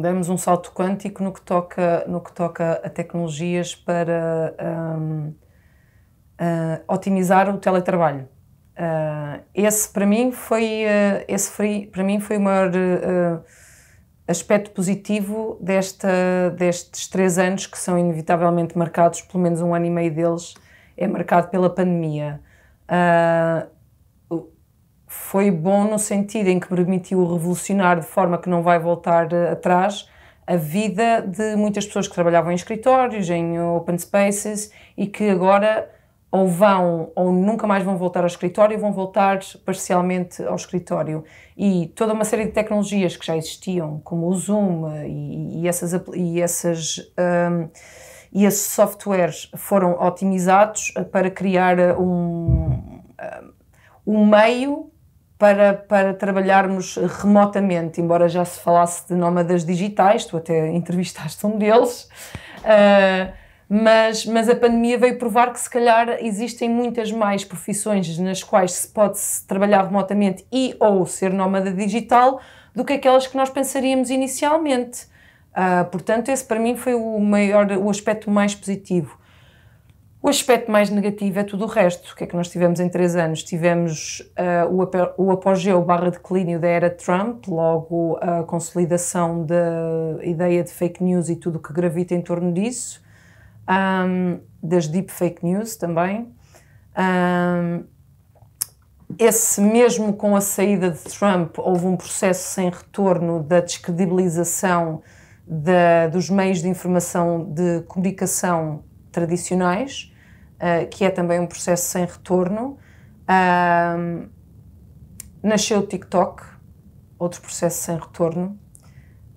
damos demos um salto quântico no que toca, no que toca a tecnologias para um, uh, ah, otimizar o teletrabalho. Uh, esse para mim foi uh, esse foi, para mim foi o maior aspecto positivo desta, destes três anos que são inevitavelmente marcados, pelo menos um ano e meio deles é marcado pela pandemia. Uh, foi bom no sentido em que permitiu revolucionar de forma que não vai voltar eh, atrás a vida de muitas pessoas que trabalhavam em escritórios, em open spaces e que agora ou vão ou nunca mais vão voltar ao escritório, vão voltar parcialmente ao escritório. E toda uma série de tecnologias que já existiam, como o Zoom eh, e, e essas, e, essas, um, e esses softwares foram otimizados eh, para criar um, um um meio para, para trabalharmos remotamente, embora já se falasse de nómadas digitais, tu até entrevistaste um deles. Uh, mas, mas a pandemia veio provar que se calhar existem muitas mais profissões nas quais se pode -se trabalhar remotamente e ou ser nómada digital do que aquelas que nós pensaríamos inicialmente. Uh, portanto, esse para mim foi o maior, o aspecto mais positivo. O aspecto mais negativo é tudo o resto. O que é que nós tivemos em três anos? Tivemos uh, o, ap o apogeu barra declínio da era Trump, logo a consolidação da ideia de fake news e tudo o que gravita em torno disso, um, das deep fake news também. Um, esse mesmo com a saída de Trump houve um processo sem retorno da descredibilização da, dos meios de informação de comunicação tradicionais eh, que é também um processo sem retorno. Uh, nasceu o TikTok, outro processo sem retorno.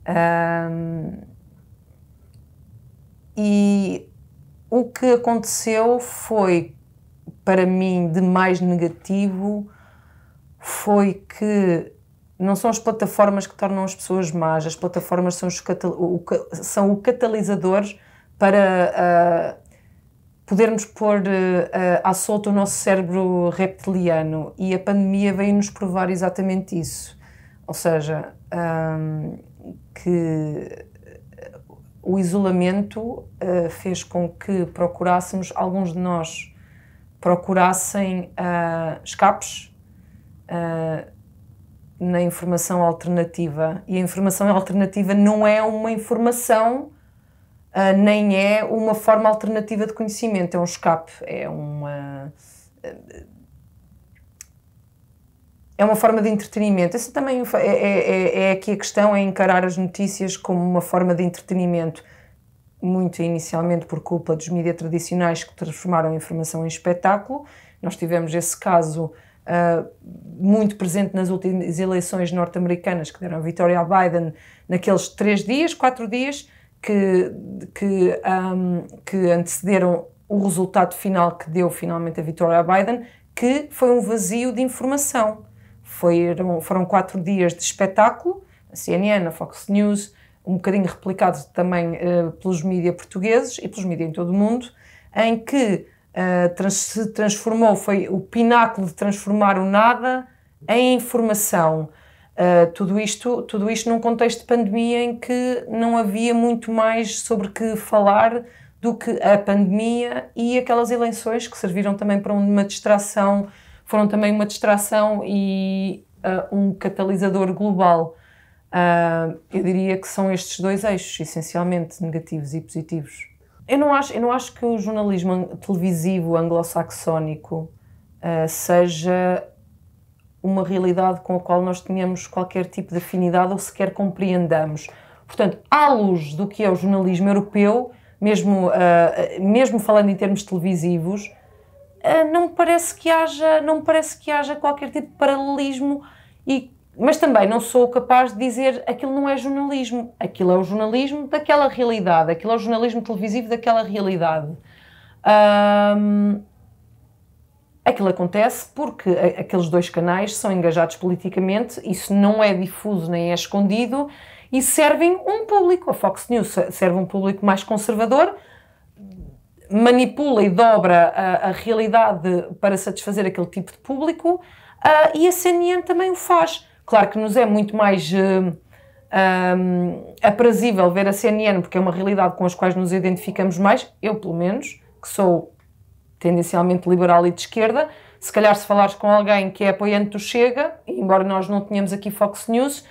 Uh, e o que aconteceu foi, para mim, de mais negativo, foi que não são as plataformas que tornam as pessoas más, as plataformas são, os catal o, são o catalisador para ah, podermos pôr uh, à solta o nosso cérebro reptiliano e a pandemia veio-nos provar exatamente isso. Ou seja, um, que eh, o isolamento uh, fez com que procurássemos, alguns de nós procurassem uh, escapes ah, na informação alternativa. E a informação alternativa não é uma informação uh, nem é uma forma alternativa de conhecimento, é um escape, é uma. Ah, é uma forma de entretenimento. Essa também é, é, é, é aqui a questão, é encarar as notícias como uma forma de entretenimento muito inicialmente por culpa dos mídias tradicionais que transformaram a informação em espetáculo. Nós tivemos esse caso uh, muito presente nas últimas eleições norte-americanas que deram vitória a Biden naqueles três dias, quatro dias, que, que, um, que antecederam o resultado final que deu finalmente a Vitória Biden, que foi um vazio de informação. Foram, foram quatro dias de espetáculo, a CNN, a Fox News, um bocadinho replicado também uh, pelos mídias portugueses e pelos mídias em todo o mundo, em que uh, trans, se transformou, foi o pináculo de transformar o nada em informação, Uh, tudo, isto, tudo isto num contexto de pandemia em que não havia muito mais sobre que falar do que a pandemia e aquelas eleições que serviram também para uma distração, foram também uma distração e uh, um catalisador global. Uh, eu diria que são estes dois eixos, essencialmente, negativos e positivos. Eu não acho, eu não acho que o jornalismo televisivo anglo-saxónico seja uma realidade com a qual nós tenhamos qualquer tipo de afinidade ou sequer compreendamos. Portanto, à luz do que é o jornalismo europeu, mesmo, uh, mesmo falando em termos televisivos, uh, não me parece que haja, não parece que haja qualquer tipo de paralelismo e mas também não sou capaz de dizer aquilo não é jornalismo, aquilo é o jornalismo daquela realidade, aquilo é o jornalismo televisivo daquela realidade. Aquilo acontece porque aqueles dois canais são engajados politicamente, isso não é difuso nem é escondido e servem um público. A Fox News serve um público mais conservador, manipula e dobra a, a realidade para satisfazer aquele tipo de público uh, e a CNN também o faz. Claro que nos é muito mais uh, um, hum, aprazível ver a CNN, porque é uma realidade com as quais nos identificamos mais, eu pelo menos, que sou tendencialmente liberal e de esquerda. Se calhar, se falares com alguém que é apoiante do Chega, embora nós não tenhamos aqui Fox News, uh,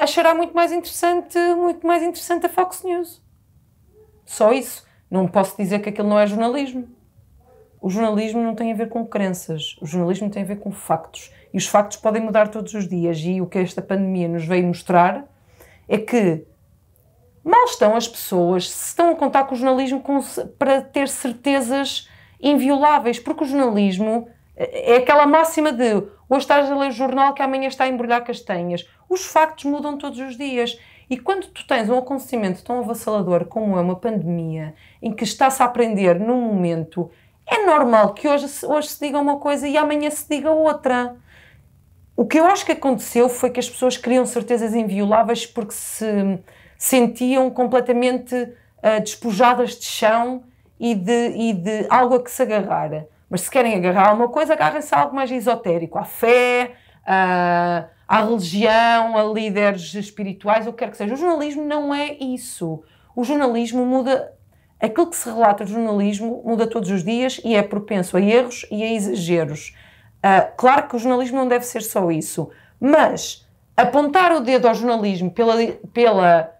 achará muito mais interessante, muito mais interessante a Fox News. Só isso. Não posso dizer que aquilo não é jornalismo. O jornalismo não tem a ver com crenças, o jornalismo tem a ver com factos. E os factos podem mudar todos os dias. E o que esta pandemia nos veio mostrar é que mal estão as pessoas se estão a contar com o jornalismo para ter certezas invioláveis, porque o jornalismo eh, é aquela máxima de hoje estás a ler o jornal que amanhã está a embrulhar castanhas. Os factos mudam todos os dias. E quando tu tens um acontecimento tão avassalador como é uma pandemia, em que está-se a aprender num momento, é normal que hoje, hoje se diga uma coisa e amanhã se diga outra. O que eu acho que aconteceu foi que as pessoas queriam certezas invioláveis porque se sentiam completamente uh, despojadas de chão e de, e de algo a que se agarrar. Mas se querem agarrar a uma coisa, agarrem-se a algo mais esotérico, à fé, à, à religião, a líderes espirituais, o que quer que seja. O jornalismo não é isso. O jornalismo muda. Aquilo que se relata do jornalismo muda todos os dias e é propenso a erros e a exageros. Uh, claro que o jornalismo não deve ser só isso, mas apontar o dedo ao jornalismo pela, pela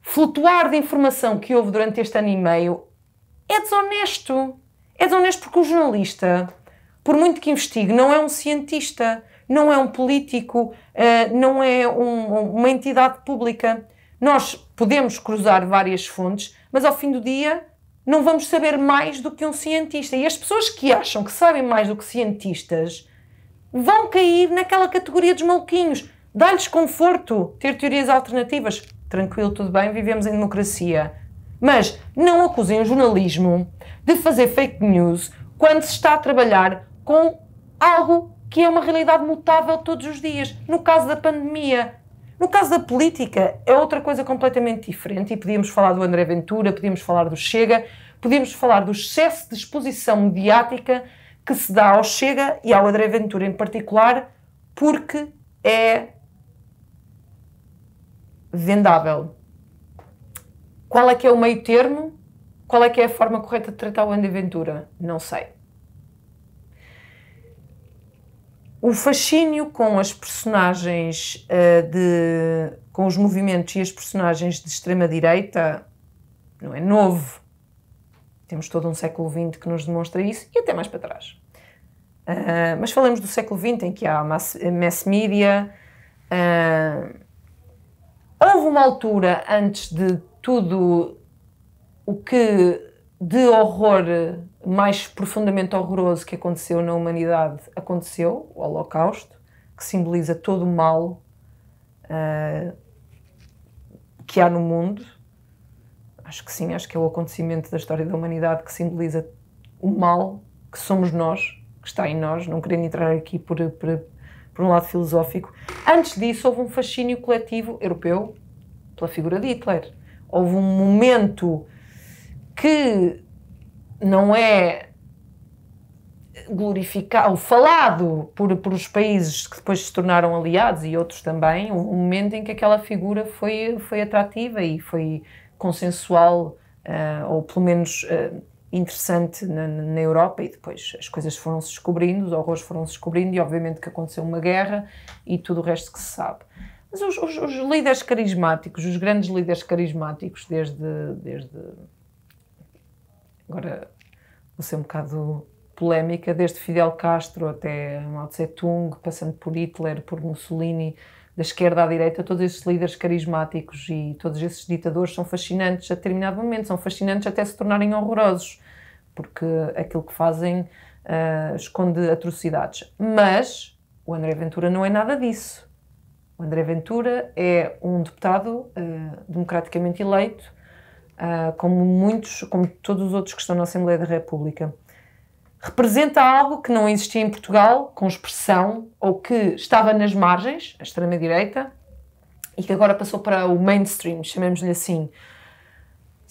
flutuar de informação que houve durante este ano e meio é desonesto. É desonesto porque o jornalista, por muito que investigue, não é um cientista, não é um político, eh, não é um, uma entidade pública. Nós podemos cruzar várias fontes, mas ao fim do dia não vamos saber mais do que um cientista. E as pessoas que acham que sabem mais do que cientistas vão cair naquela categoria dos maluquinhos. Dá-lhes conforto ter teorias alternativas. Tranquilo, tudo bem, vivemos em democracia. Mas não acusem o jornalismo de fazer fake news quando se está a trabalhar com algo que é uma realidade mutável todos os dias. No caso da pandemia, no caso da política, é outra coisa completamente diferente e podíamos falar do André Ventura, podíamos falar do Chega, podíamos falar do excesso de exposição mediática que se dá ao Chega e ao André Ventura em particular, porque é vendável. Qual é que é o meio termo? Qual é que é a forma correta de tratar o Andy Ventura? Não sei. O fascínio com as personagens uh, de. com os movimentos e as personagens de extrema-direita não é novo. Temos todo um século XX que nos demonstra isso e até mais para trás. Uh, mas falamos do século XX em que há mass, mass media. Uh, houve uma altura antes de tudo o que de horror mais profundamente horroroso que aconteceu na humanidade aconteceu, o Holocausto, que simboliza todo o mal uh, que há no mundo. Acho que sim, acho que é o acontecimento da história da humanidade que simboliza o mal que somos nós, que está em nós, não querendo entrar aqui por, por, por um lado filosófico. Antes disso, houve um fascínio coletivo europeu pela figura de Hitler houve um momento que não é glorificado, falado por, por os países que depois se tornaram aliados e outros também, um momento em que aquela figura foi, foi atrativa e foi consensual, uh, ou pelo menos uh, interessante na, na, Europa, e depois as coisas foram-se descobrindo, os horrores foram-se descobrindo, e obviamente que aconteceu uma guerra e tudo o resto que se sabe. Mas os, os, os, líderes carismáticos, os grandes líderes carismáticos, desde. desde agora vou ser um bocado polémica, desde Fidel Castro até Mao Tse Tung, passando por Hitler, por Mussolini, da esquerda à direita, todos esses líderes carismáticos e todos esses ditadores são fascinantes a determinado momento, são fascinantes até se tornarem horrorosos, porque aquilo que fazem uh, esconde atrocidades. Mas o André Ventura não é nada disso. André Ventura é um deputado uh, democraticamente eleito, uh, como muitos, como todos os outros que estão na Assembleia da República. Representa algo que não existia em Portugal, com expressão, ou que estava nas margens, a extrema-direita, e que agora passou para o mainstream, chamemos-lhe assim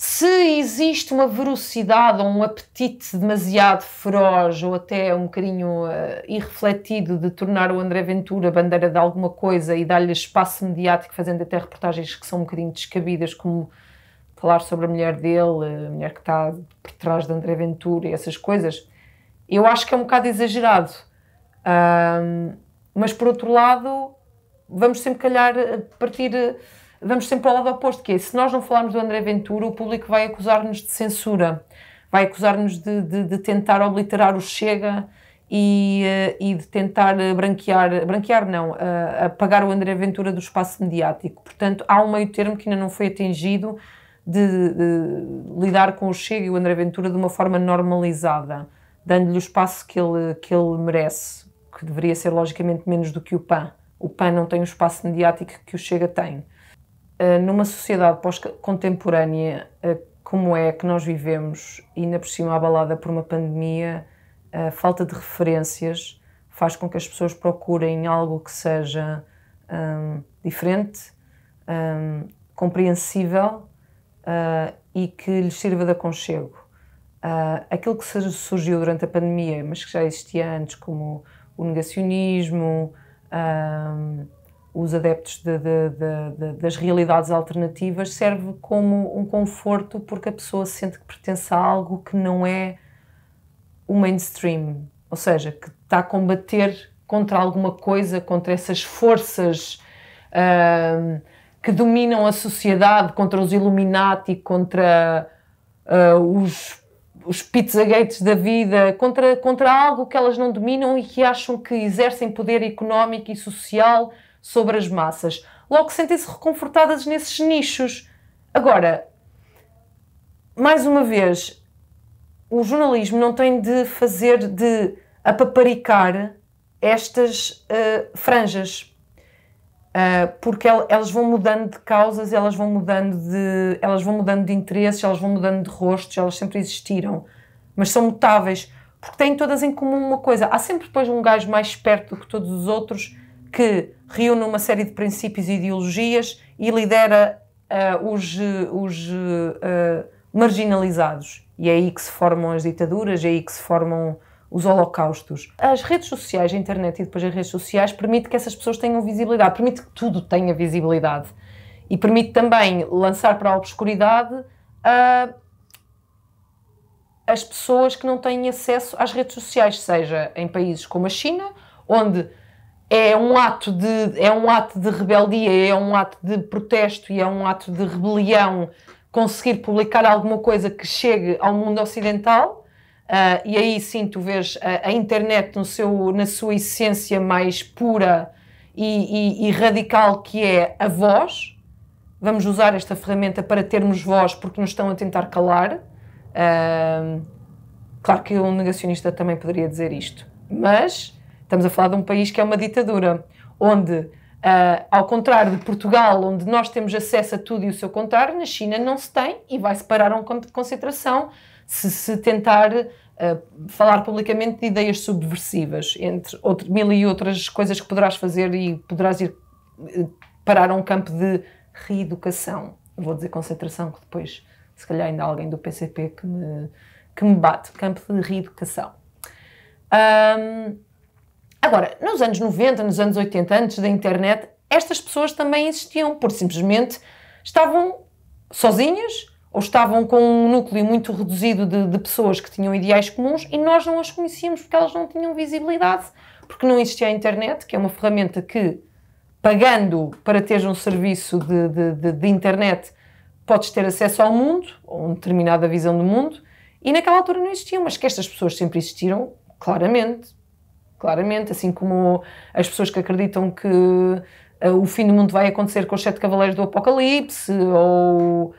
se existe uma velocidade ou um apetite demasiado feroz ou até um bocadinho uh, irrefletido de tornar o André Ventura bandeira de alguma coisa e dar-lhe espaço mediático, fazendo até reportagens que são um bocadinho descabidas, como falar sobre a mulher dele, a mulher que está por trás de André Ventura e essas coisas, eu acho que é um bocado exagerado. Um, mas por outro lado, vamos sempre calhar eh, partir eh, vamos sempre ao lado oposto, que é, se nós não falarmos do André Ventura, o público vai acusar-nos de censura, vai acusar-nos de, de, de, tentar obliterar o Chega e, eh, e de tentar eh, branquear, branquear não, apagar o André Ventura do espaço mediático. Portanto, há um meio termo que ainda não foi atingido de, de lidar com o Chega e o André Ventura de uma forma normalizada, dando-lhe o espaço que ele, que ele merece, que deveria ser logicamente menos do que o PAN. O PAN não tem o espaço mediático que o Chega tem. Eh, numa sociedade pós-contemporânea eh, como é que nós vivemos, e ainda por cima abalada por uma pandemia, a falta de referências faz com que as pessoas procurem algo que seja um, diferente, um, compreensível uh, e que lhes sirva de aconchego. Uh, aquilo que surgiu durante a pandemia, mas que já existia antes, como o negacionismo, um, os adeptos de, de, de, das realidades alternativas serve como um conforto porque a pessoa sente que pertence a algo que não é o mainstream, ou seja, que está a combater contra alguma coisa, contra essas forças uh, que dominam a sociedade, contra os Illuminati, contra uh, os, os pizzagates da vida, contra, contra algo que elas não dominam e que acham que exercem poder económico e social sobre as massas. Logo sentem-se reconfortadas nesses nichos. Agora, mais uma vez, o jornalismo não tem de fazer de apaparicar estas uh, franjas. Uh, porque elas vão mudando de causas, elas vão mudando de, elas vão mudando de interesses, elas vão mudando de rostos, elas sempre existiram, mas são mutáveis, porque têm todas em comum uma coisa. Há sempre depois um gajo mais esperto do que todos os outros que reúne uma série de princípios e ideologias e lidera uh, os, os uh, marginalizados. E é aí que se formam as ditaduras, é aí que se formam os holocaustos. As redes sociais, a internet e depois as redes sociais, permite que essas pessoas tenham visibilidade, permite que tudo tenha visibilidade. E permite também lançar para a obscuridade uh, as pessoas que não têm acesso às redes sociais, seja em países como a China, onde é um ato de é um ato de rebeldia, é um ato de protesto e é um ato de rebelião conseguir publicar alguma coisa que chegue ao mundo ocidental. Uh, e aí sim tu vês a, a, internet no seu, na sua essência mais pura e, e, e radical que é a voz. Vamos usar esta ferramenta para termos voz porque nos estão a tentar calar. Uh, claro que um negacionista também poderia dizer isto, mas Estamos a falar de um país que é uma ditadura, onde, uh, ao contrário de Portugal, onde nós temos acesso a tudo e o seu contrário, na China não se tem e vai-se parar a um campo de concentração se, se tentar uh, falar publicamente de ideias subversivas, entre outro, mil e outras coisas que poderás fazer e poderás ir ah, parar a um campo de reeducação. Vou dizer concentração, que depois, se calhar, ainda há alguém do PCP que me, que me bate. Campo de reeducação. Um, Agora, nos anos 90, nos anos 80, antes da internet, estas pessoas também existiam, porque simplesmente estavam sozinhas ou estavam com um núcleo muito reduzido de, de pessoas que tinham ideais comuns e nós não as conhecíamos porque elas não tinham visibilidade, porque não existia a internet, que é uma ferramenta que, pagando para teres um serviço de, de, de, de internet, podes ter acesso ao mundo, ou uma determinada visão do mundo, e naquela altura não existiam, mas que estas pessoas sempre existiram, claramente, claramente, assim como as pessoas que acreditam que eh, o fim do mundo vai acontecer com os sete cavaleiros do apocalipse ou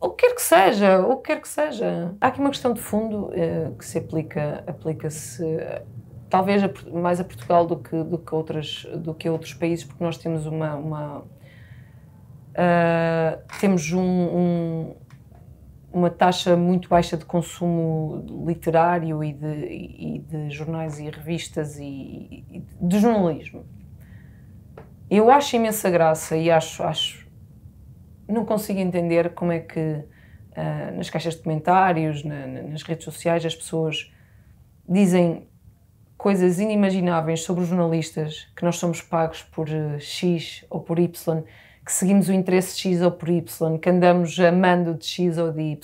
o que quer que seja, o que quer que seja. Há aqui uma questão de fundo eh, que se aplica, aplica-se eh, talvez a, mais a Portugal do que, do, que outras, do que a outros países, porque nós temos uma, uma uh, temos um, um, uma taxa muito baixa de consumo literário e de, e de jornais e revistas e, e, de jornalismo. Eu acho imensa graça e acho, acho não consigo entender como é que uh, nas caixas de comentários, na, na, nas redes sociais, as pessoas dizem coisas inimagináveis sobre os jornalistas, que nós somos pagos por uh, X ou por Y que seguimos o interesse X ou por Y, que andamos amando de X ou de Y,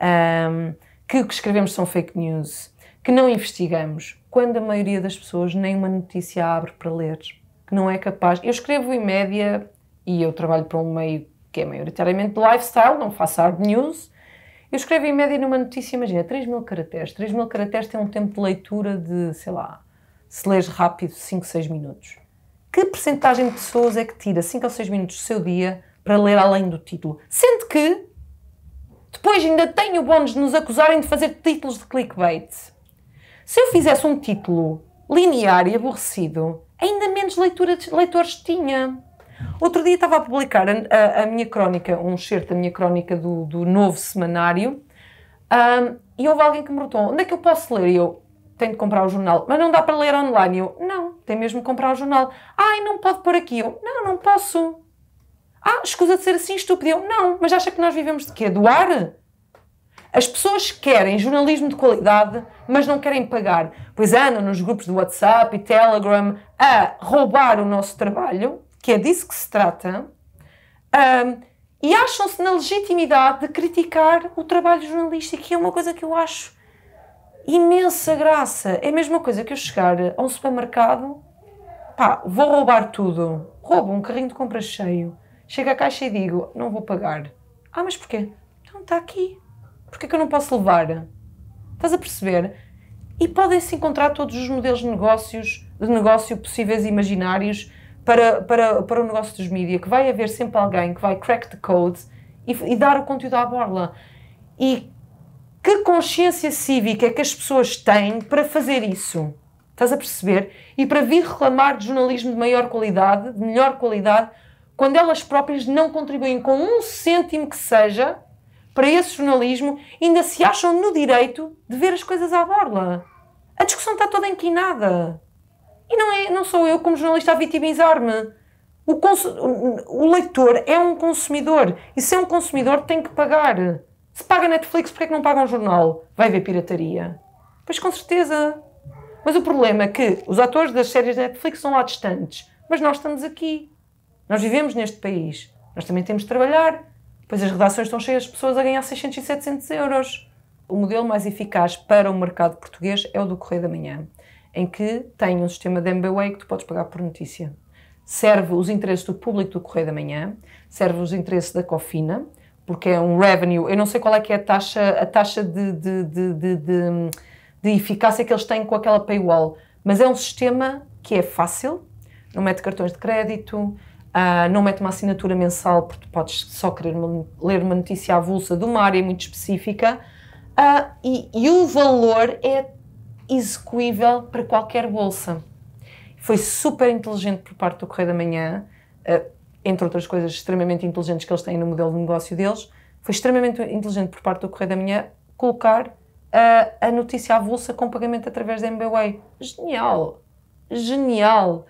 um, que o que escrevemos são fake news, que não investigamos, quando a maioria das pessoas nem uma notícia abre para ler, que não é capaz. Eu escrevo em média, e eu trabalho para um meio que é maioritariamente lifestyle, não faço hard news. Eu escrevo em média numa notícia, imagina, 3 mil caracteres. 3 mil caracteres tem um tempo de leitura de, sei lá, se lês rápido, 5, 6 minutos que percentagem de pessoas é que tira 5 ou 6 minutos do seu dia para ler além do título? Sendo que depois ainda tem o bónus de nos acusarem de fazer títulos de clickbait. Se eu fizesse um título linear e aborrecido, ainda menos leitura de leitores tinha. Outro dia estava a publicar a, a, a minha crónica, um excerto da minha crónica do, do novo semanário, um, e houve alguém que me perguntou: onde é que eu posso ler? E eu tenho de comprar o jornal, mas não dá para ler online. E eu, não tem mesmo que comprar o jornal. Ai, não pode pôr aqui. Eu, não, não posso. Ah, escusa de ser assim estúpido. Eu, não, mas acha que nós vivemos de quê? Do ar? As pessoas querem jornalismo de qualidade, mas não querem pagar. Pois andam nos grupos de WhatsApp e Telegram a roubar o nosso trabalho, que é disso que se trata, um, e acham-se na legitimidade de criticar o trabalho jornalístico, que é uma coisa que eu acho imensa graça. É a mesma coisa que eu chegar a um supermercado, pá, vou roubar tudo. Roubo um carrinho de compras cheio. Chego à caixa e digo, não vou pagar. Ah, mas porquê? Não está aqui. Porquê que eu não posso levar? Estás a perceber? E podem-se encontrar todos os modelos de negócios, de negócio possíveis e imaginários para, para, para o negócio dos mídias, que vai haver sempre alguém que vai crack the code e, e dar o conteúdo à borla. E que consciência cívica é que as pessoas têm para fazer isso? Estás a perceber? E para vir reclamar de jornalismo de maior qualidade, de melhor qualidade, quando elas próprias não contribuem com um cêntimo que seja para esse jornalismo, ainda se acham no direito de ver as coisas à borla. A discussão está toda enquinada. E não, é, não sou eu, como jornalista, a vitimizar-me. O, o leitor é um consumidor. E se é um consumidor, tem que pagar. Se paga Netflix, porquê é que não paga um jornal? Vai ver pirataria. Pois com certeza. Mas o problema é que os atores das séries da Netflix são lá distantes, mas nós estamos aqui. Nós vivemos neste país. Nós também temos de trabalhar. Pois as redações estão cheias de pessoas a ganhar 600 e 700 euros. O modelo mais eficaz para o mercado português é o do Correio da Manhã, em que tem um sistema de MBWay que tu podes pagar por notícia serve os interesses do público do Correio da Manhã, serve os interesses da COFINA, porque é um revenue. Eu não sei qual é que é a taxa, a taxa de, de, de, de, de eficácia que eles têm com aquela paywall, mas é um sistema que é fácil, não mete cartões de crédito, Uh, não mete uma assinatura mensal porque podes só querer uma, ler uma notícia avulsa de uma área muito específica uh, e, e, o valor é execuível para qualquer bolsa. Foi super inteligente por parte do Correio da Manhã uh, entre outras coisas extremamente inteligentes que eles têm no modelo de negócio deles, foi extremamente inteligente por parte do Correio da Manhã colocar a, a notícia bolsa com pagamento através da MBWay. Genial! Genial!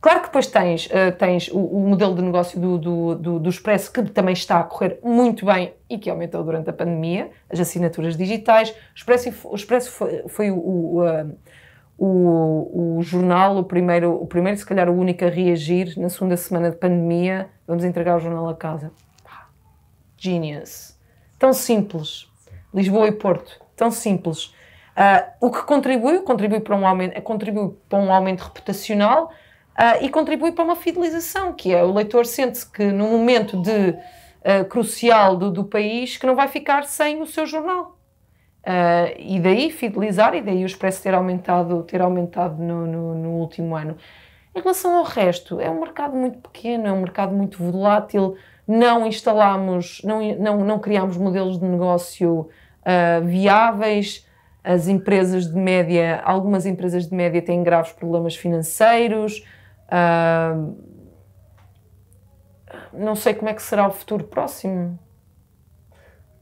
Claro que depois tens, uh, tens o, o, modelo de negócio do, do, do, do, Expresso, que também está a correr muito bem e que aumentou durante a pandemia, as assinaturas digitais. O Expresso, o Expresso foi, foi o, o, uh, o, o jornal, o primeiro, o primeiro, se calhar o único a reagir na segunda semana de pandemia, vamos entregar o jornal a casa. Genius. Tão simples. Lisboa e Porto. Tão simples. Uh, o que contribui? Contribui para um aumento, contribui para um aumento reputacional uh, e contribui para uma fidelização, que é o leitor sente-se que no momento de, uh, crucial do, do país que não vai ficar sem o seu jornal. Uh, e daí fidelizar, e daí o Expresso ter aumentado, ter aumentado no, no, no, último ano. Em relação ao resto, é um mercado muito pequeno, é um mercado muito volátil, não instalamos, não, não, não criamos modelos de negócio uh, viáveis, as empresas de média, algumas empresas de média têm graves problemas financeiros, uh, não sei como é que será o futuro próximo.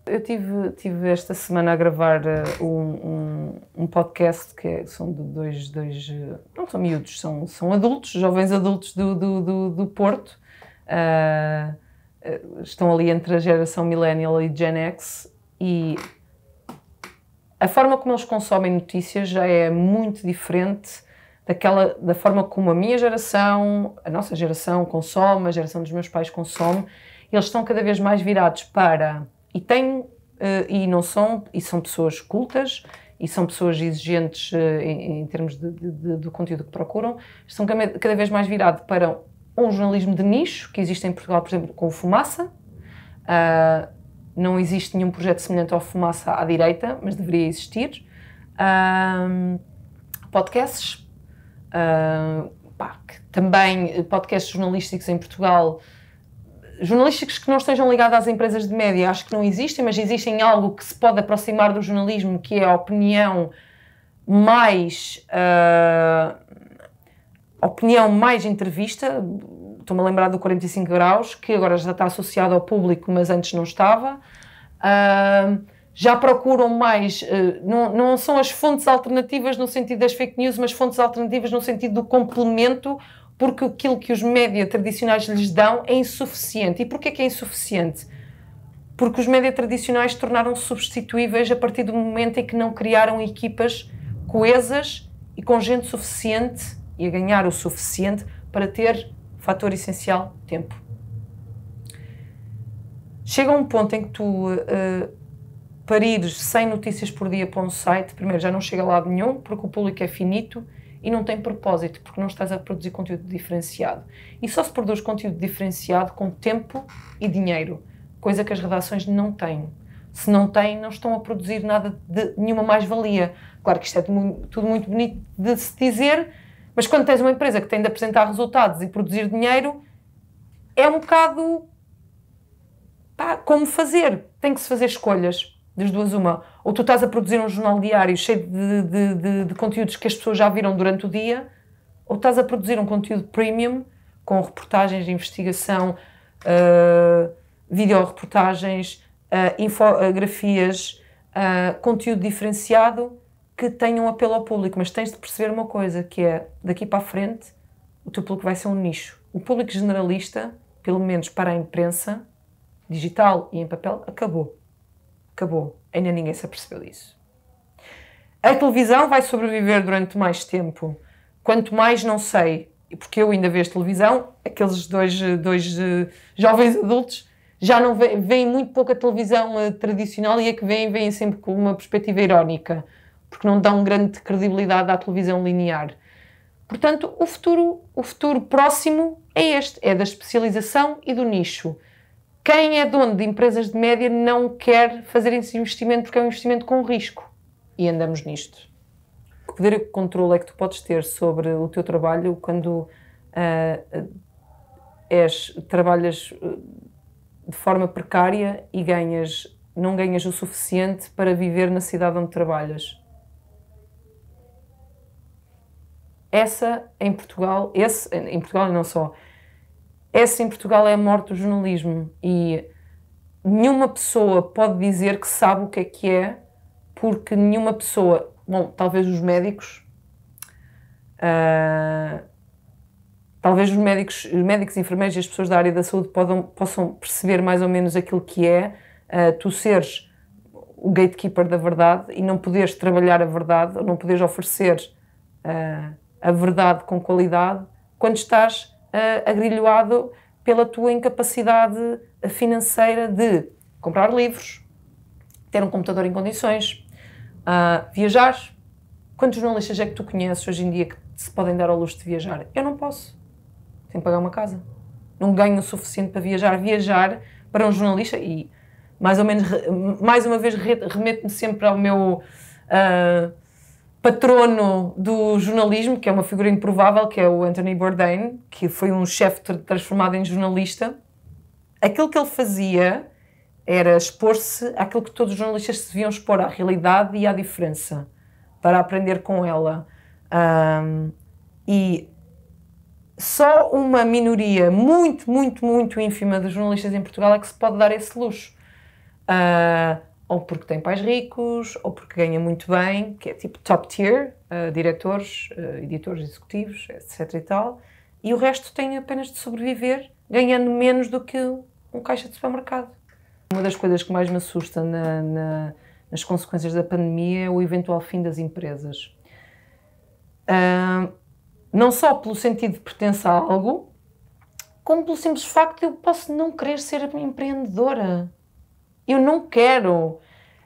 Eu tive, tive esta semana a gravar eh, um, um, um, podcast que é, são de dois, dois eh, não são miúdos, são, são adultos, jovens adultos do, do, do, do Porto. Uh, estão ali entre a geração Millennial e Gen X e a forma como eles consomem notícias já é muito diferente daquela da forma como a minha geração, a nossa geração consome, a geração dos meus pais consome. Eles estão cada vez mais virados para e tem eh, e não são e são pessoas cultas e são pessoas exigentes eh, em, em termos de, de, de, do conteúdo que procuram. Estão cada vez mais virado para um jornalismo de nicho que existe em Portugal, por exemplo, com o Fumaça. Uh, não existe nenhum projeto semelhante ao Fumaça à direita, mas deveria existir. Uh, podcasts, uh, pá, também eh, podcasts jornalísticos em Portugal jornalísticos que não estejam ligados às empresas de média, acho que não existem, mas existem algo que se pode aproximar do jornalismo, que é a opinião mais. Uh, opinião mais entrevista. Estou-me a lembrar do 45 Graus, que agora já está associado ao público, mas antes não estava. Uh, já procuram mais, ah, não, não são as fontes alternativas no sentido das fake news, mas fontes alternativas no sentido do complemento porque aquilo que os média tradicionais lhes dão é insuficiente. E porquê que é insuficiente? Porque os média tradicionais tornaram-se substituíveis a partir do momento em que não criaram equipas coesas e com gente suficiente e a ganhar o suficiente para ter fator essencial tempo. Chega um ponto em que tu uh, parires 100 notícias por dia para um site, primeiro já não chega a lado nenhum, porque o público é finito e não tem propósito, porque não estás a produzir conteúdo diferenciado. E só se produz conteúdo diferenciado com tempo e dinheiro, coisa que as redações não têm. Se não têm, não estão a produzir nada de nenhuma mais-valia. Claro que isto é tudo muito bonito de se dizer, mas quando tens uma empresa que tem de apresentar resultados e produzir dinheiro, é um bocado pá, como fazer. Tem que se fazer escolhas. Das duas, uma. Ou tu estás a produzir um jornal diário cheio de, de, de, de conteúdos que as pessoas já viram durante o dia, ou estás a produzir um conteúdo premium com reportagens de investigação, uh, videoreportagens, uh, infografias, uh, conteúdo diferenciado que tenha um apelo ao público. Mas tens de perceber uma coisa, que é, daqui para a frente, o teu público vai ser um nicho. O público generalista, pelo menos para a imprensa, digital e em papel, acabou. Acabou. Ainda ninguém se apercebeu disso. A televisão vai sobreviver durante mais tempo. Quanto mais, não sei. Porque eu ainda vejo televisão, aqueles dois, dois eh, jovens adultos já não veem, veem muito pouca televisão eh, tradicional e a é que veem, veem sempre com uma perspectiva irónica, porque não dão grande credibilidade à televisão linear. Portanto, o futuro, o futuro próximo é este, é da especialização e do nicho. Quem é dono de empresas de média não quer fazer esse investimento porque é um investimento com risco. E andamos nisto. Que poder e que controle é que tu podes ter sobre o teu trabalho quando uh, és, trabalhas ah, de forma precária e ganhas, não ganhas o suficiente para viver na cidade onde trabalhas? Essa em Portugal, esse em Portugal e não só, essa em Portugal é a morte do jornalismo e nenhuma pessoa pode dizer que sabe o que é que é, porque nenhuma pessoa, bom, talvez os médicos, uh, talvez os médicos, os médicos, enfermeiros e as pessoas da área da saúde podam, possam perceber mais ou menos aquilo que é uh, tu seres o gatekeeper da verdade e não poderes trabalhar a verdade ou não poderes oferecer uh, a verdade com qualidade quando estás uh, agrilhoado pela tua incapacidade financeira de comprar livros, ter um computador em condições, uh, viajar. Quantos jornalistas é que tu conheces hoje em dia que se podem dar ao luxo de viajar? Eu não posso. Tenho que pagar uma casa. Não ganho o suficiente para viajar. Viajar para um jornalista e mais ou menos mais uma vez remeto-me sempre ao meu uh, patrono do jornalismo, que é uma figura improvável, que é o Anthony Bourdain, que foi um chefe transformado em jornalista, aquilo que ele fazia era expor-se àquilo que todos os jornalistas se deviam expor, à realidade e à diferença, para aprender com ela. Um, e só uma minoria muito, muito, muito ínfima dos jornalistas em Portugal é que se pode dar esse luxo. Uh, ou porque tem pais ricos, ou porque ganha muito bem, que é tipo top tier, uh, diretores, uh, editores executivos, etc e tal, e o resto tem apenas de sobreviver ganhando menos do que um caixa de supermercado. Uma das coisas que mais me assusta na, na, nas consequências da pandemia é o eventual fim das empresas. Uh, não só pelo sentido de pertença a algo, como pelo simples facto de eu posso não querer ser empreendedora. Eu não quero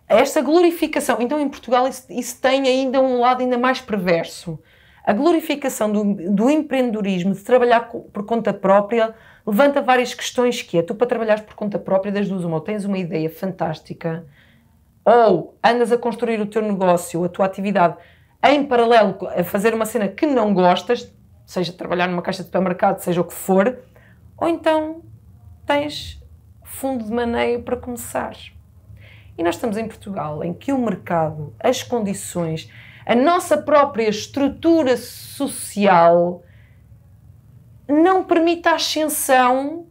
esta glorificação. Então, em Portugal, isso, isso tem ainda um lado ainda mais perverso. A glorificação do, do empreendedorismo, de trabalhar por conta própria, levanta várias questões que é, tu para trabalhares por conta própria, das duas uma, ou tens uma ideia fantástica, ou andas a construir o teu negócio, a tua atividade, em paralelo a fazer uma cena que não gostas, seja trabalhar numa caixa de supermercado, seja o que for, ou então tens fundo de maneio para começar. E nós estamos em Portugal, em que o mercado, as condições, a nossa própria estrutura social não permite a ascensão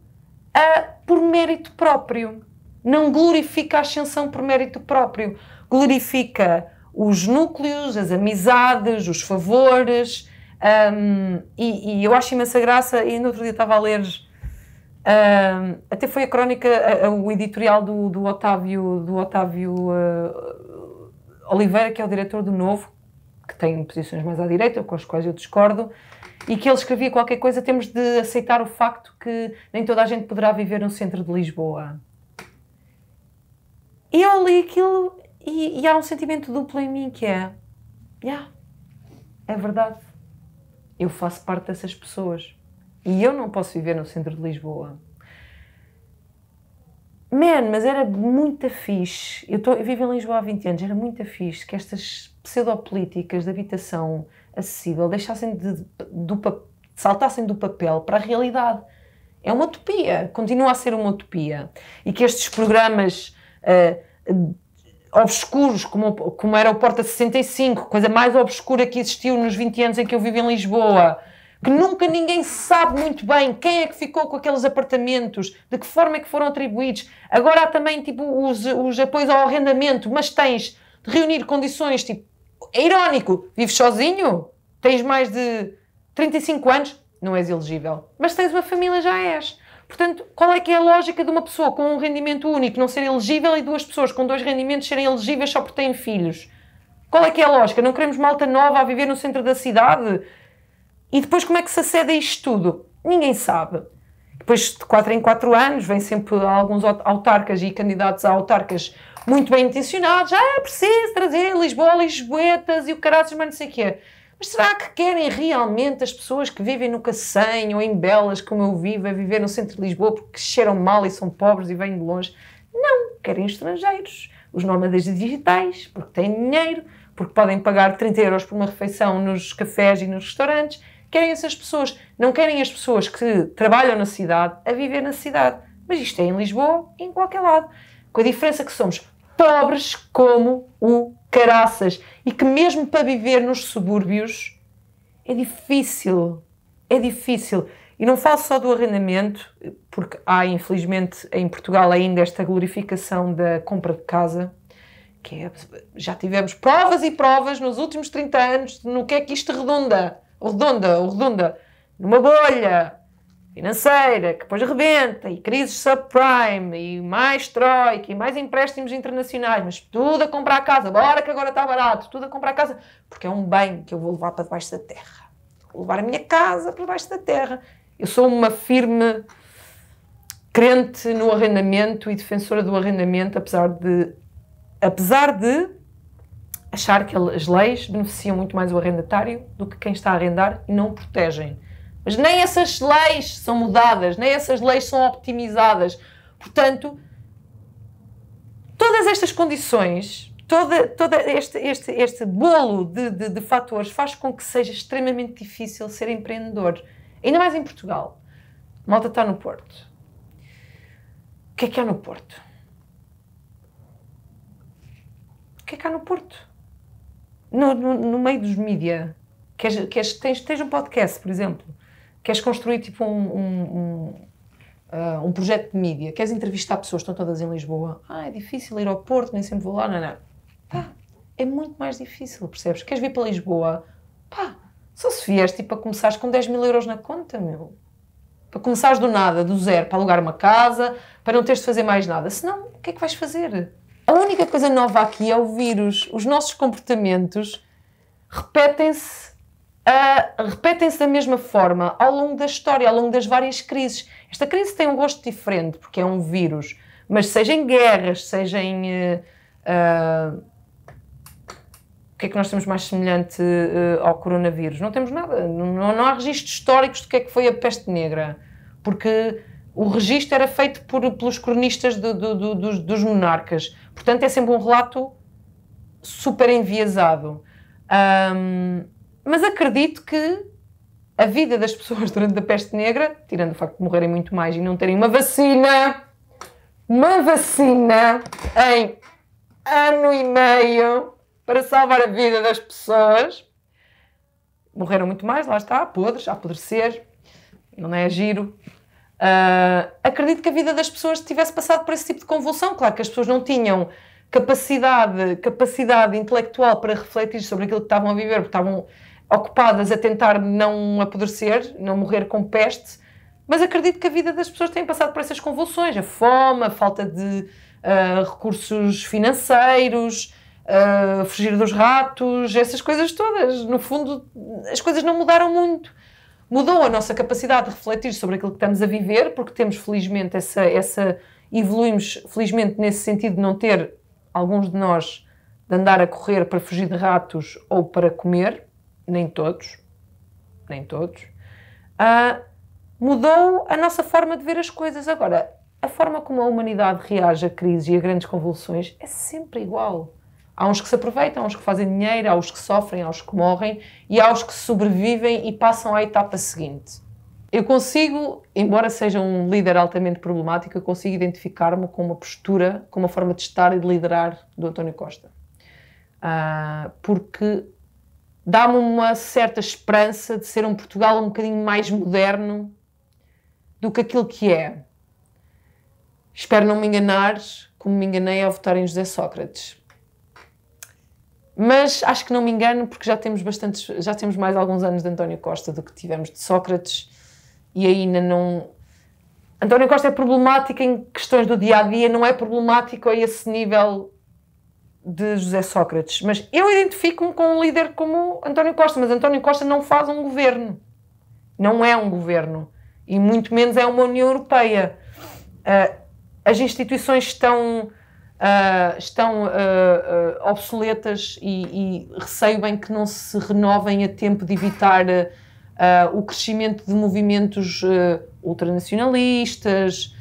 a, por mérito próprio. Não glorifica a ascensão por mérito próprio. Glorifica os núcleos, as amizades, os favores. Um, e, e, eu acho imensa graça. E no outro dia estava a ler Uh, até foi a crónica, o editorial do, do Otávio, do Otávio uh, Oliveira, que é o diretor do Novo, que tem posições mais à direita, com as quais eu discordo, e que ele escrevia qualquer coisa, temos de aceitar o facto que nem toda a gente poderá viver no centro de Lisboa. E eu li aquilo e, e há um sentimento duplo em mim que é, yeah, é verdade, eu faço parte dessas pessoas e eu não posso viver no centro de Lisboa. Man, mas era muito fixe. Eu, tô, eu vivo em Lisboa há 20 anos, era muito fixe que estas pseudopolíticas de habitação acessível deixassem de, do, saltassem do papel para a realidade. É uma utopia, continua a ser uma utopia. E que estes programas uh, obscuros, como, como era o Porta 65, coisa mais obscura que existiu nos 20 anos em que eu vivo em Lisboa, que nunca ninguém sabe muito bem quem é que ficou com aqueles apartamentos, de que forma é que foram atribuídos. Agora há também tipo, os, os apoios ao arrendamento, mas tens de reunir condições tipo. É irónico, vives sozinho, tens mais de 35 anos, não és elegível. Mas tens uma família, já és. Portanto, qual é que é a lógica de uma pessoa com um rendimento único não ser elegível e duas pessoas com dois rendimentos serem elegíveis só porque têm filhos? Qual é que é a lógica? Não queremos malta nova a viver no centro da cidade? E depois como é que se acede a isto tudo? Ninguém sabe. Depois de 4 em 4 anos vem sempre alguns autarcas e candidatos a autarcas muito bem intencionados. Ah, é preciso trazer Lisboa, Lisboetas e o caraças, mas não sei o quê. Mas será que querem realmente as pessoas que vivem no Cacém ou em Belas, como eu vivo, a viver no centro de Lisboa porque cheiram mal e são pobres e vêm de longe? Não, querem estrangeiros, os nómadas digitais, porque têm dinheiro, porque podem pagar 30 euros por uma refeição nos cafés e nos restaurantes querem essas pessoas. Não querem as pessoas que trabalham na cidade a viver na cidade. Mas isto é em Lisboa e em qualquer lado. Com a diferença que somos pobres como o caraças. E que mesmo para viver nos subúrbios é difícil. É difícil. E não falo só do arrendamento, porque há, infelizmente, em Portugal ainda esta glorificação da compra de casa, que é, já tivemos provas e provas nos últimos 30 anos no que é que isto redonda o redonda, ou redonda numa bolha financeira que depois rebenta, e crises subprime, e mais troika, e mais empréstimos internacionais, mas tudo a comprar a casa, bora que agora está barato, tudo a comprar a casa, porque é um bem que eu vou levar para debaixo da terra. Vou levar a minha casa para debaixo da terra. Eu sou uma firme crente no arrendamento e defensora do arrendamento, apesar de apesar de achar que as leis beneficiam muito mais o arrendatário do que quem está a arrendar e não o protegem. Mas nem essas leis são mudadas, nem essas leis são optimizadas. Portanto, todas estas condições, todo toda este, este, este bolo de, de, de fatores faz com que seja extremamente difícil ser empreendedor. Ainda mais em Portugal. malta está no Porto. O que é que há no Porto? O que é que há no Porto? no, no, no meio dos mídia. Queres, queres, tens, tens um podcast, por exemplo. Queres construir tipo um, um, um, uh, um projeto de mídia. Queres entrevistar pessoas, estão todas em Lisboa. Ah, é difícil ir ao Porto, nem sempre vou lá. Não, não. Pá, é muito mais difícil, percebes? Queres vir para Lisboa? Pá, só se vieres tipo a começares com 10 mil euros na conta, meu. Para começares do nada, do zero, para alugar uma casa, para não teres de fazer mais nada. Senão, o que é que vais fazer? única coisa nova aqui é o vírus. Os nossos comportamentos repetem-se uh, repetem-se da mesma forma ao longo da história, ao longo das várias crises. Esta crise tem um gosto diferente, porque é um vírus, mas seja em guerras, seja em. Uh, uh, o que é que nós temos mais semelhante ao coronavírus? Não temos nada. Não, não há registros históricos do que é que foi a peste negra. Porque o registro era feito por, pelos cronistas do, do, do, dos, dos, monarcas. Portanto, é sempre um relato super enviesado. Um, mas acredito que a vida das pessoas durante a peste negra, tirando o facto de morrerem muito mais e não terem uma vacina, uma vacina em ano e meio para salvar a vida das pessoas, morreram muito mais, lá está, podres, a apodrecer, não é giro, Uh, acredito que a vida das pessoas tivesse passado por esse tipo de convulsão. Claro que as pessoas não tinham capacidade, capacidade intelectual para refletir sobre aquilo que estavam a viver, porque estavam ocupadas a tentar não apodrecer, não morrer com peste. Mas acredito que a vida das pessoas tem passado por essas convulsões, a fome, a falta de uh, recursos financeiros, uh, fugir dos ratos, essas coisas todas. No fundo, as coisas não mudaram muito mudou a nossa capacidade de refletir sobre aquilo que estamos a viver, porque temos felizmente essa, essa evoluímos felizmente nesse sentido de não ter alguns de nós de andar a correr para fugir de ratos ou para comer, nem todos, nem todos. Uh, mudou a nossa forma de ver as coisas agora. A forma como a humanidade reage a crises e a grandes convulsões é sempre igual. Há uns que se aproveitam, há uns que fazem dinheiro, há os que sofrem, há os que morrem e há os que sobrevivem e passam à etapa seguinte. Eu consigo, embora seja um líder altamente problemático, eu consigo identificar-me com uma postura, com uma forma de estar e de liderar do António Costa. Uh, porque dá-me uma certa esperança de ser um Portugal um bocadinho mais moderno do que aquilo que é. Espero não me enganar, como me enganei ao votar em José Sócrates mas acho que não me engano, porque já temos bastantes, já temos mais alguns anos de António Costa do que tivemos de Sócrates, e ainda não. António Costa é problemático em questões do dia a dia, não é problemático a esse nível de José Sócrates. Mas eu identifico-me com um líder como António Costa, mas António Costa não faz um governo. Não é um governo. E muito menos é uma União Europeia. Uh, as instituições estão uh, estão uh, uh, obsoletas e, e, receio bem que não se renovem a tempo de evitar o crescimento de movimentos ultranacionalistas,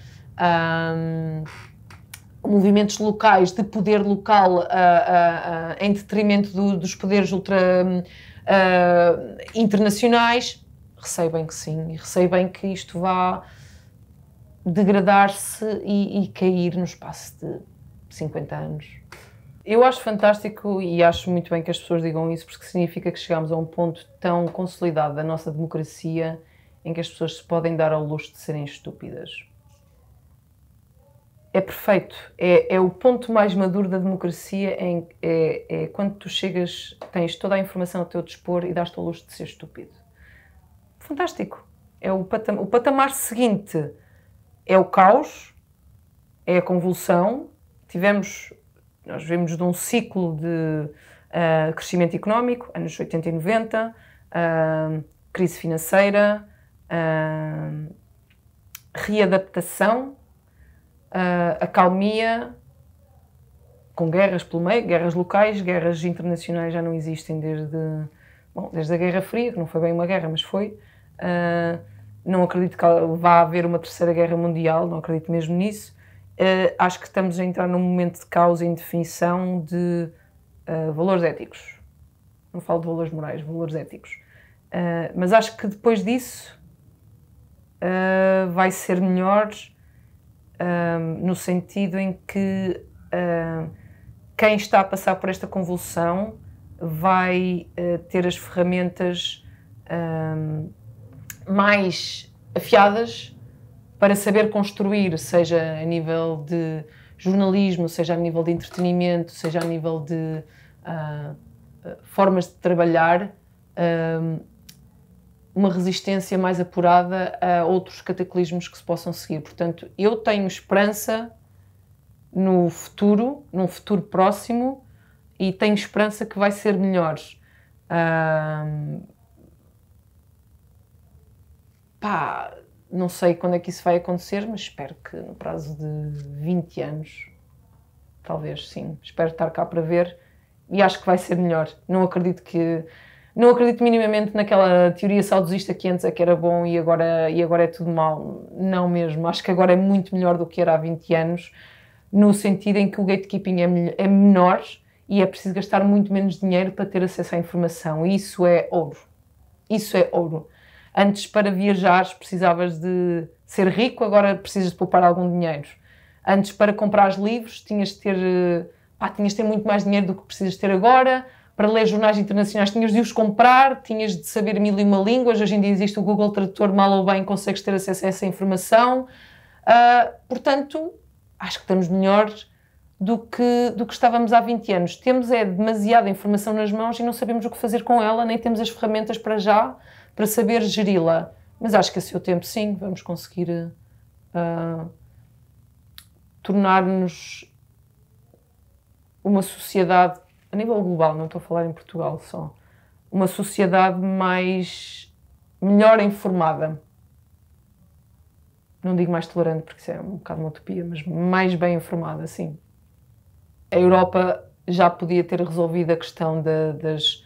um, movimentos locais de poder local em detrimento do, dos poderes ultra, internacionais. Receio bem que sim, e receio bem que isto vá degradar-se e, e cair no espaço de 50 anos. Eu acho fantástico e acho muito bem que as pessoas digam isso, porque significa que chegamos a um ponto tão consolidado da nossa democracia em que as pessoas se podem dar ao luxo de serem estúpidas. É perfeito. É, é o ponto mais maduro da democracia em, é, é quando tu chegas, tens toda a informação a teu dispor e dás-te ao luxo de ser estúpido. Fantástico. É o, o patamar seguinte é o caos, é a convulsão, tivemos, nós vivemos de um ciclo de uh, crescimento económico, anos 80 e 90, uh, ah, crise financeira, uh, readaptação, acalmia, com guerras pelo meio, guerras locais, guerras internacionais já não existem desde, bom, desde a Guerra Fria, que não foi bem uma guerra, mas foi. não acredito que vá haver uma terceira guerra mundial, não acredito mesmo nisso. Uh, acho que estamos a entrar num momento de caos e indefinição de uh, valores éticos. Não falo de valores morais, valores éticos. Uh, mas acho que depois disso vai ser melhor no sentido em que quem está a passar por esta convulsão vai ter as ferramentas mais afiadas para saber construir, seja a nível de jornalismo, seja a nível de entretenimento, seja a nível de uh, formas de trabalhar, uh, uma resistência mais apurada a outros cataclismos que se possam seguir. Portanto, eu tenho esperança no futuro, num futuro próximo, e tenho esperança que vai ser melhor. Uh, pá, não sei quando é que isso vai acontecer, mas espero que no prazo de 20 anos, talvez sim. Espero estar cá para ver e acho que vai ser melhor. Não acredito que. Não acredito minimamente naquela teoria saudosista que antes é que era bom e agora, e agora é tudo mal. Não mesmo. Acho que agora é muito melhor do que era há 20 anos, no sentido em que o gatekeeping é, é menor e é preciso gastar muito menos dinheiro para ter acesso à informação. E isso é ouro. Isso é ouro. Antes, para viajar precisavas de ser rico, agora precisas de poupar algum dinheiro. Antes, para comprar livros, tinhas de ter, eh, pá, tinhas de ter muito mais dinheiro do que precisas ter agora. Para ler jornais internacionais, tinhas de os comprar, tinhas de saber mil e uma línguas. Hoje em dia existe o Google Tradutor, mal ou bem, consegues ter acesso a essa informação. Uh, portanto, acho que estamos melhores do que, do que estávamos há 20 anos. Temos é demasiada informação nas mãos e não sabemos o que fazer com ela, nem temos as ferramentas para já para saber geri-la. Mas acho que a seu é tempo, sim, vamos conseguir uh, tornar-nos uma sociedade, a nível global, não estou a falar em Portugal só, uma sociedade mais melhor informada. Não digo mais tolerante, porque isso é um bocado uma utopia, mas mais bem informada, sim. A Europa já podia ter resolvido a questão de, das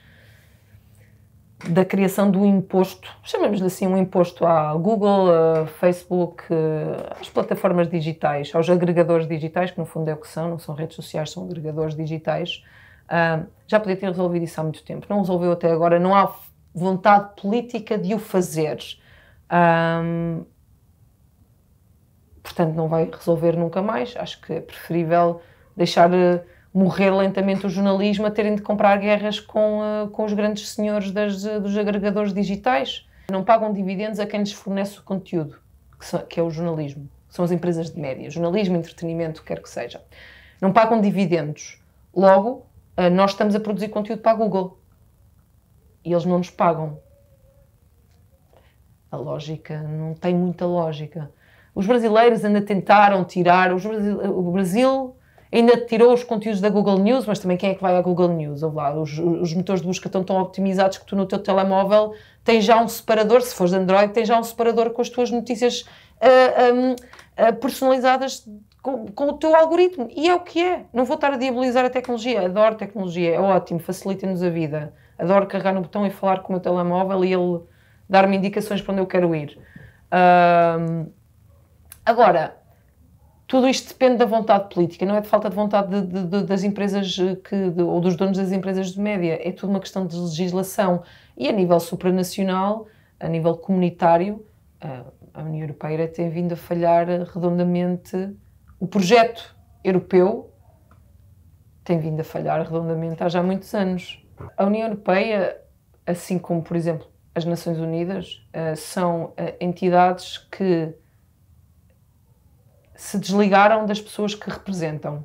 da criação do imposto, chamemos-lhe assim um imposto à Google, à Facebook, eh, às plataformas digitais, aos agregadores digitais, que no fundo é o que são, não são redes sociais, são agregadores digitais, uh, já podia ter resolvido isso há muito tempo. Não resolveu até agora, não há vontade política de o fazer. Um, ah, portanto, não vai resolver nunca mais. Acho que é preferível deixar. Uh, morrer lentamente o jornalismo a terem de comprar guerras com, uh, com os grandes senhores das, eh, dos agregadores digitais. Não pagam dividendos a quem lhes fornece o conteúdo, que, são, que é o jornalismo. São as empresas de média, jornalismo, entretenimento, quer que seja. Não pagam dividendos. Logo, uh, nós estamos a produzir conteúdo para a Google. E eles não nos pagam. A lógica não tem muita lógica. Os brasileiros ainda tentaram tirar. o Brasil ainda tirou os conteúdos da Google News, mas também quem é que vai à Google News? lá, os, os motores de busca estão tão optimizados que tu no teu telemóvel tens já um separador, se fores de Android, tens já um separador com as tuas notícias uh, ah, um, uh, ah, personalizadas com, com, o teu algoritmo. E é o que é. Não vou estar a diabolizar a tecnologia. Adoro tecnologia, é ótimo, facilita-nos a vida. Adoro carregar no botão e falar com o meu telemóvel e ele dar-me indicações para onde eu quero ir. Um, agora, tudo isto depende da vontade política, não é de falta de vontade de, de, de, das empresas eh, que, ou dos donos das empresas de média, é tudo uma questão de legislação. E a nível supranacional, a nível comunitário, eh, a União Europeia tem vindo a falhar eh, redondamente. O projeto europeu tem vindo a falhar redondamente há já muitos anos. A União Europeia, assim como, por exemplo, as Nações Unidas, são entidades que se desligaram das pessoas que representam.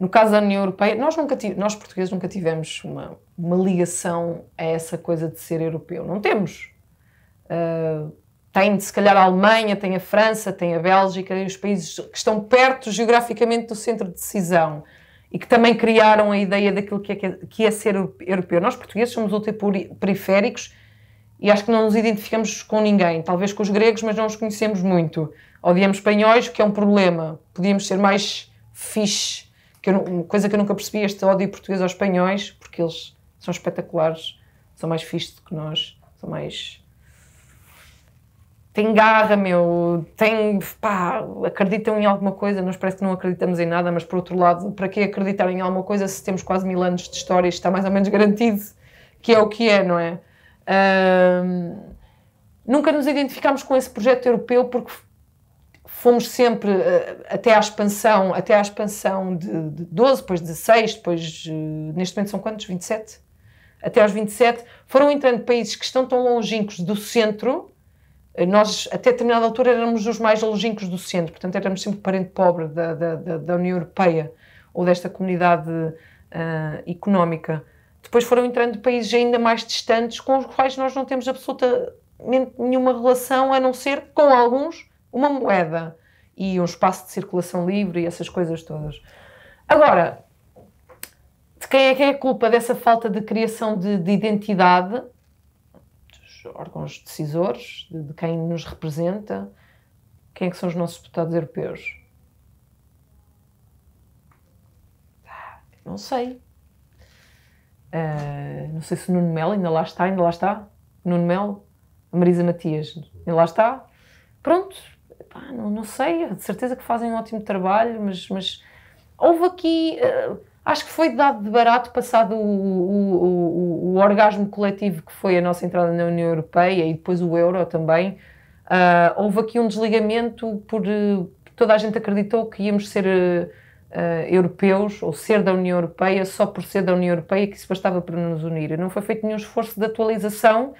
No caso da União Europeia, nós, nunca nós portugueses nunca tivemos uma, uma ligação a essa coisa de ser europeu. Não temos. Uh, tem, se calhar, a Alemanha, tem a França, tem a Bélgica, tem os países que estão perto geograficamente do centro de decisão e que também criaram a ideia daquilo que é, que é, é ser europeu. Nós, portugueses, somos ultraperiféricos e acho que não nos identificamos com ninguém. Talvez com os gregos, mas não os conhecemos muito. Odiamos espanhóis, que é um problema. Podíamos ser mais fixe. Que eu, coisa que eu nunca percebi, este ódio português aos espanhóis, porque eles são espetaculares, são mais fixe do que nós, são mais têm garra, meu, têm pá, acreditam em alguma coisa, nós parece que não acreditamos em nada, mas por outro lado, para que acreditar em alguma coisa se temos quase mil anos de história e está mais ou menos garantido que é o que é, não é? nunca nos identificámos com esse projeto europeu porque fomos sempre eh, até à expansão, até à expansão de, de 12, depois 16, depois eh, neste momento são quantos? 27? Até aos 27, foram entrando países que estão tão longínquos do centro, eh, nós até determinada altura éramos os mais longínquos do centro, portanto éramos sempre parente pobre da, da, da União Europeia ou desta comunidade uh, económica. Depois foram entrando países ainda mais distantes com os quais nós não temos absolutamente nenhuma relação, a não ser com alguns uma moeda e um espaço de circulação livre e essas coisas todas. Agora, de quem é que é a culpa dessa falta de criação de, de identidade? Dos órgãos decisores, de, de quem nos representa? Quem é que são os nossos deputados europeus? Não sei. Uh, não sei se o Nuno Melo ainda lá está, ainda lá está. Nuno Melo, a Marisa Matias, ainda lá está. Pronto, pá, não, não, sei, de certeza que fazem um ótimo trabalho, mas, mas houve aqui. Uh, acho que foi dado de barato, passado o, o, o, o, orgasmo coletivo que foi a nossa entrada na União Europeia e depois o euro também. Uh, houve aqui um desligamento por. Uh, toda a gente acreditou que íamos ser. Uh, europeus ou ser da União Europeia só por ser da União Europeia que isso bastava para nos unir. Não foi feito nenhum esforço de atualização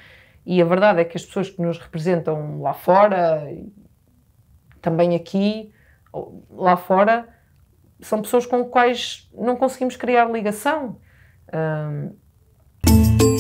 e a verdade é que as pessoas que nos representam lá fora também aqui, lá tá fora, são pessoas com quais não conseguimos criar ligação. Um...